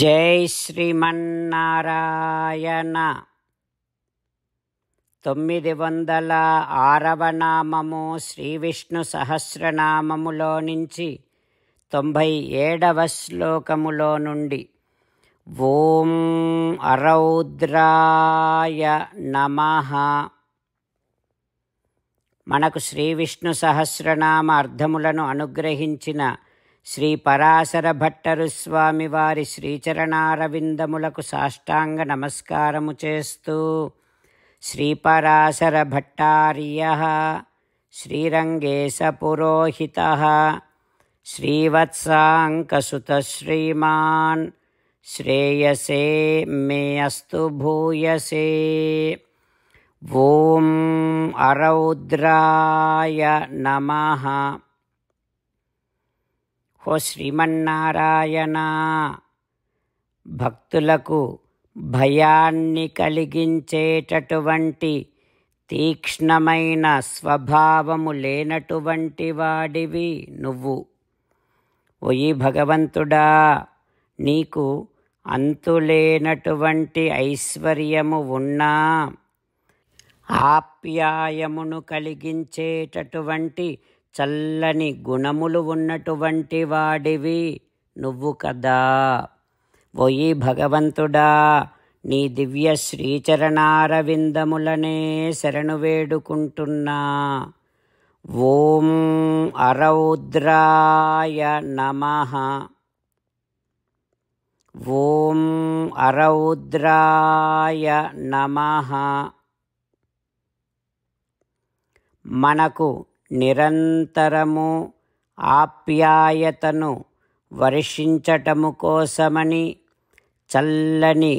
జై శ్రీమన్నారాయణ తొమ్మిది వందల ఆరవ నామము శ్రీ విష్ణు సహస్రనామములో నుంచి తొంభై ఏడవ శ్లోకములో నుండి ఓం అరౌద్రాయ నమ మనకు శ్రీ విష్ణు సహస్రనామ అర్థములను అనుగ్రహించిన శ్రీ పరాశర భట్టరు స్వామి వారి శ్రీచరణారవిందములకు సాష్టాంగ నమస్కారము చేస్తూ శ్రీ పరాశర భట్టార్య శ్రీరంగేశపురోహిత పురోహిత శ్రేయసే మే అస్తు భూయసే ఓం అరౌద్రాయ నమ ఓ శ్రీమన్నారాయణ భక్తులకు భయాన్ని కలిగించేటటువంటి తీక్ష్ణమైన స్వభావము లేనటువంటి వాడివి నువ్వు ఒయి భగవంతుడా నీకు అంతులేనటువంటి ఐశ్వర్యము ఉన్నా ఆప్యాయమును కలిగించేటటువంటి చల్లని గుణములు ఉన్నటువంటి వాడివి నువ్వు కదా పోయి భగవంతుడా నీ దివ్య శ్రీచరణారవిందములనే శరణు వేడుకుంటున్నా ఓం అరౌద్రాయ నమ ఓం అరౌద్రాయ నమ మనకు నిరంతరము ఆప్యాయతను వర్షించటము కోసమని చల్లని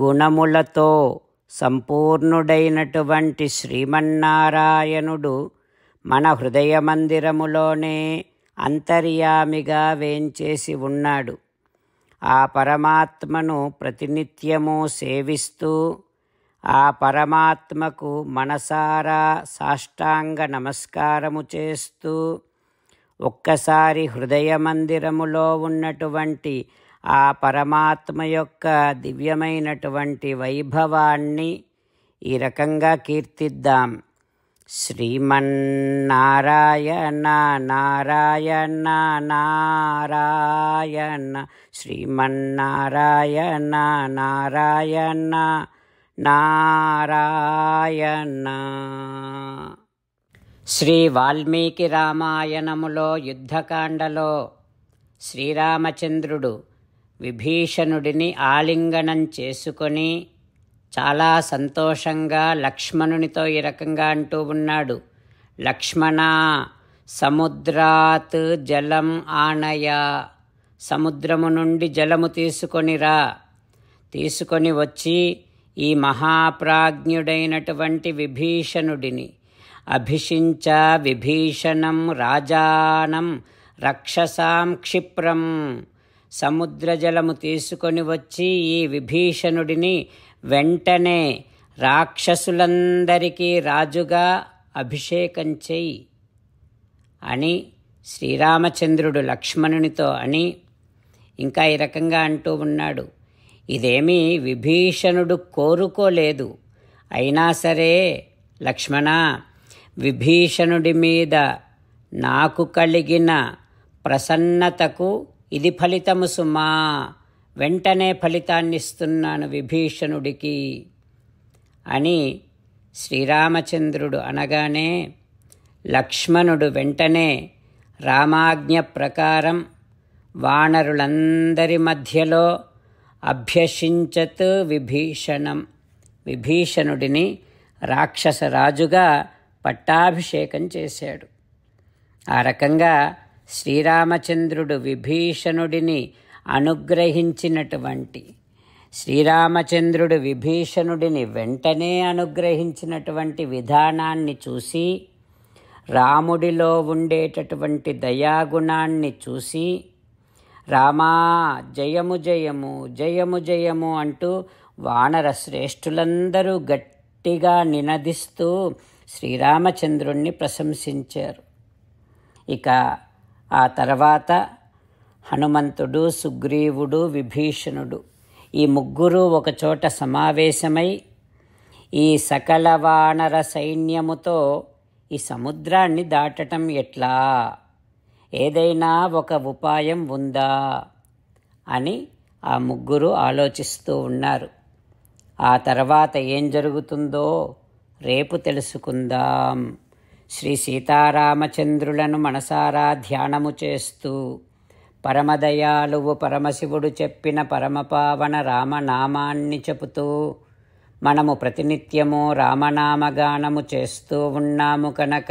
గుణములతో సంపూర్ణుడైనటువంటి శ్రీమన్నారాయణుడు మన హృదయ మందిరములోనే అంతర్యామిగా వేంచేసి ఉన్నాడు ఆ పరమాత్మను ప్రతినిత్యము సేవిస్తూ ఆ పరమాత్మకు మనసారా సాష్టాంగ నమస్కారము చేస్తూ ఒక్కసారి హృదయ మందిరములో ఉన్నటువంటి ఆ పరమాత్మ యొక్క దివ్యమైనటువంటి వైభవాన్ని ఈ రకంగా కీర్తిద్దాం శ్రీమన్నారాయణ నారాయణ నారాయణ శ్రీమన్నారాయణ నారాయణ నారాయణ శ్రీ వాల్మీకి రామాయణములో యుద్ధకాండలో శ్రీరామచంద్రుడు విభీషణుడిని ఆలింగనం చేసుకొని చాలా సంతోషంగా లక్ష్మణునితో ఈ రకంగా అంటూ ఉన్నాడు లక్ష్మణ సముద్రాత్ జలం ఆనయ సముద్రము నుండి జలము తీసుకొనిరా తీసుకొని వచ్చి ఈ మహాప్రాజ్ఞుడైనటువంటి విభీషణుడిని అభిషించ విభీషణం రాజానం రక్షసాం క్షిప్రం సముద్రజలము తీసుకొని వచ్చి ఈ విభీషణుడిని వెంటనే రాక్షసులందరికీ రాజుగా అభిషేకం చేయి అని శ్రీరామచంద్రుడు లక్ష్మణునితో అని ఇంకా ఈ రకంగా అంటూ ఉన్నాడు ఇదేమీ విభీషణుడు కోరుకోలేదు అయినా సరే లక్ష్మణ విభీషణుడి మీద నాకు కలిగిన ప్రసన్నతకు ఇది ఫలితము సుమా వెంటనే ఫలితాన్నిస్తున్నాను విభీషణుడికి అని శ్రీరామచంద్రుడు అనగానే లక్ష్మణుడు వెంటనే రామాజ్ఞ ప్రకారం వానరులందరి మధ్యలో అభ్యషించత్ విభీషణం విభీషణుడిని రాక్షసరాజుగా పట్టాభిషేకం చేశాడు ఆ రకంగా శ్రీరామచంద్రుడు విభీషణుడిని అనుగ్రహించినటువంటి శ్రీరామచంద్రుడు విభీషణుడిని వెంటనే అనుగ్రహించినటువంటి విధానాన్ని చూసి రాముడిలో ఉండేటటువంటి దయాగుణాన్ని చూసి రామా జయము జయము జయము జయము అంటూ వానర శ్రేష్ఠులందరూ గట్టిగా నినదిస్తూ శ్రీరామచంద్రుణ్ణి ప్రశంసించారు ఇక ఆ తర్వాత హనుమంతుడు సుగ్రీవుడు విభీషణుడు ఈ ముగ్గురు ఒకచోట సమావేశమై ఈ సకల వానర సైన్యముతో ఈ సముద్రాన్ని దాటటం ఎట్లా ఏదైనా ఒక ఉపాయం ఉందా అని ఆ ముగ్గురు ఆలోచిస్తూ ఉన్నారు ఆ తర్వాత ఏం జరుగుతుందో రేపు తెలుసుకుందాం శ్రీ సీతారామచంద్రులను మనసారా ధ్యానము చేస్తూ పరమదయాలువు పరమశివుడు చెప్పిన పరమపావన రామనామాన్ని చెబుతూ మనము ప్రతినిత్యము రామనామగానము చేస్తూ ఉన్నాము కనుక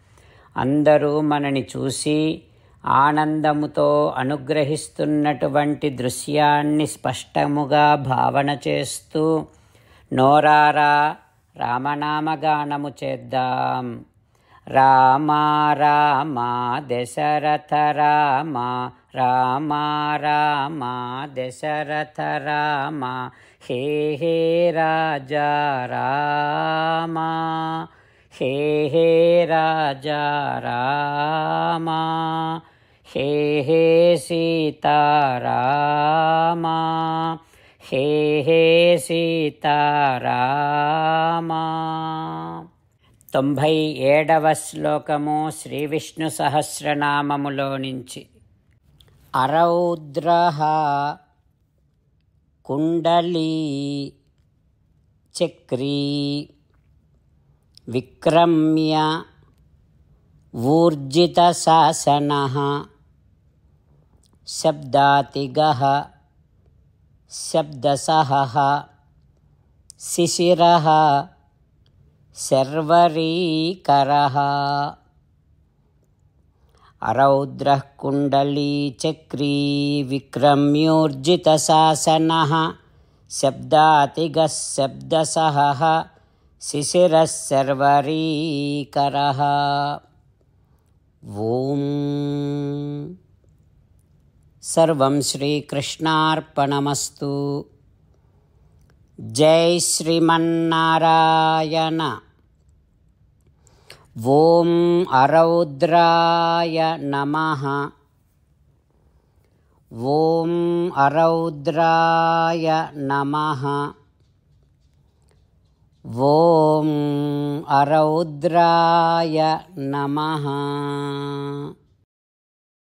అందరూ మనని చూసి ఆనందముతో అనుగ్రహిస్తున్నటువంటి దృశ్యాన్ని స్పష్టముగా భావన చేస్తూ నోరారా రామనామగానము చేద్దాం రామా రామా దశరథ రామా రామా రామా దశరథ రామా హే హే రాజా రామా హే హే రాజా రామా హే హే సీతారామా హే హే సీతారామా తొంభై ఏడవ శ్లోకము శ్రీ విష్ణు సహస్రనామములో నుంచి అరౌద్ర కుండలీ చక్రీ विक्रम्य ऊर्जित ऊर्जितशासनः शब्दातिगः शब्दसहः शिशिरः शर्वरीकरः अरौद्रः विक्रम्योर्जित शासन शब्दातिगः शब्दसहः शिशिरः शर्वरीकरः ॐ सर्वं श्रीकृष्णार्पणमस्तु जय श्रीमन्नारायण ॐ अरौद्राय नमः ॐ अरौद्राय नमः ॐ अरौद्राय नमः